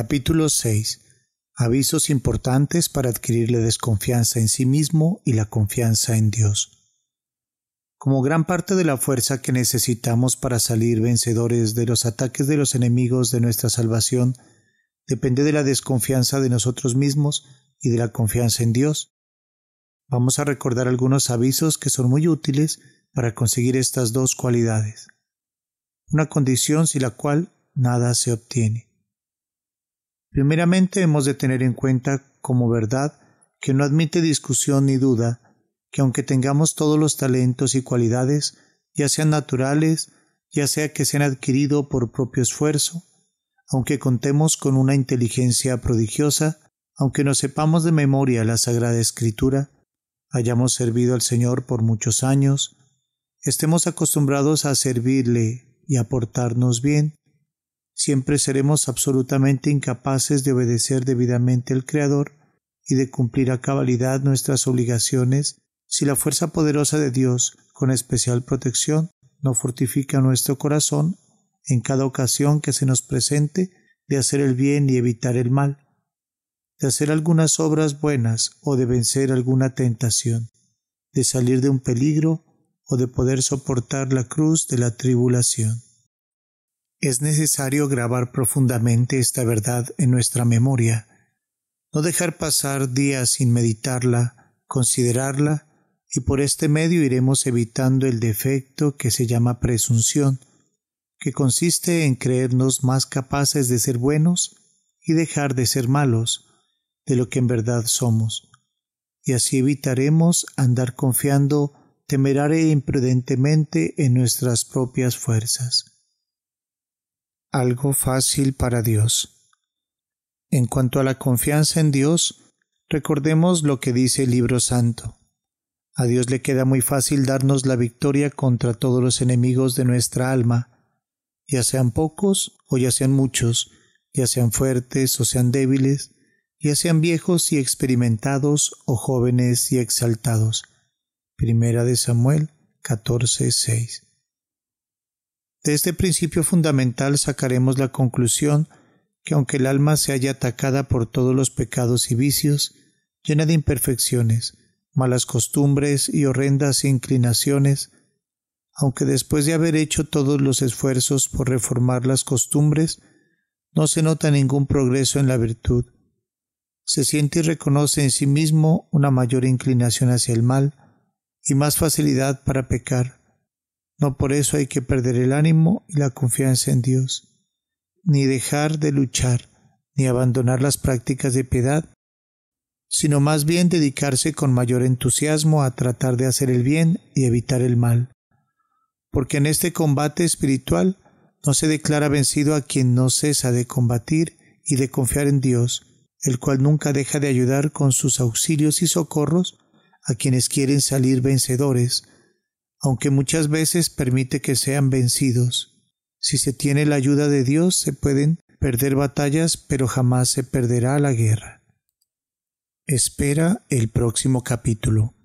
Capítulo 6. Avisos importantes para adquirir la desconfianza en sí mismo y la confianza en Dios. Como gran parte de la fuerza que necesitamos para salir vencedores de los ataques de los enemigos de nuestra salvación, depende de la desconfianza de nosotros mismos y de la confianza en Dios. Vamos a recordar algunos avisos que son muy útiles para conseguir estas dos cualidades. Una condición sin la cual nada se obtiene. Primeramente hemos de tener en cuenta como verdad que no admite discusión ni duda que aunque tengamos todos los talentos y cualidades, ya sean naturales, ya sea que sean adquiridos por propio esfuerzo, aunque contemos con una inteligencia prodigiosa, aunque no sepamos de memoria la Sagrada Escritura, hayamos servido al Señor por muchos años, estemos acostumbrados a servirle y a portarnos bien, siempre seremos absolutamente incapaces de obedecer debidamente al Creador y de cumplir a cabalidad nuestras obligaciones si la fuerza poderosa de Dios, con especial protección, no fortifica nuestro corazón en cada ocasión que se nos presente de hacer el bien y evitar el mal, de hacer algunas obras buenas o de vencer alguna tentación, de salir de un peligro o de poder soportar la cruz de la tribulación. Es necesario grabar profundamente esta verdad en nuestra memoria, no dejar pasar días sin meditarla, considerarla, y por este medio iremos evitando el defecto que se llama presunción, que consiste en creernos más capaces de ser buenos y dejar de ser malos de lo que en verdad somos, y así evitaremos andar confiando temeraria e imprudentemente en nuestras propias fuerzas algo fácil para Dios. En cuanto a la confianza en Dios, recordemos lo que dice el libro santo. A Dios le queda muy fácil darnos la victoria contra todos los enemigos de nuestra alma, ya sean pocos o ya sean muchos, ya sean fuertes o sean débiles, ya sean viejos y experimentados o jóvenes y exaltados. Primera de Samuel 14:6. De este principio fundamental sacaremos la conclusión que aunque el alma se haya atacada por todos los pecados y vicios, llena de imperfecciones, malas costumbres y horrendas inclinaciones, aunque después de haber hecho todos los esfuerzos por reformar las costumbres, no se nota ningún progreso en la virtud. Se siente y reconoce en sí mismo una mayor inclinación hacia el mal y más facilidad para pecar no por eso hay que perder el ánimo y la confianza en Dios, ni dejar de luchar, ni abandonar las prácticas de piedad, sino más bien dedicarse con mayor entusiasmo a tratar de hacer el bien y evitar el mal. Porque en este combate espiritual no se declara vencido a quien no cesa de combatir y de confiar en Dios, el cual nunca deja de ayudar con sus auxilios y socorros a quienes quieren salir vencedores aunque muchas veces permite que sean vencidos. Si se tiene la ayuda de Dios se pueden perder batallas, pero jamás se perderá la guerra. Espera el próximo capítulo.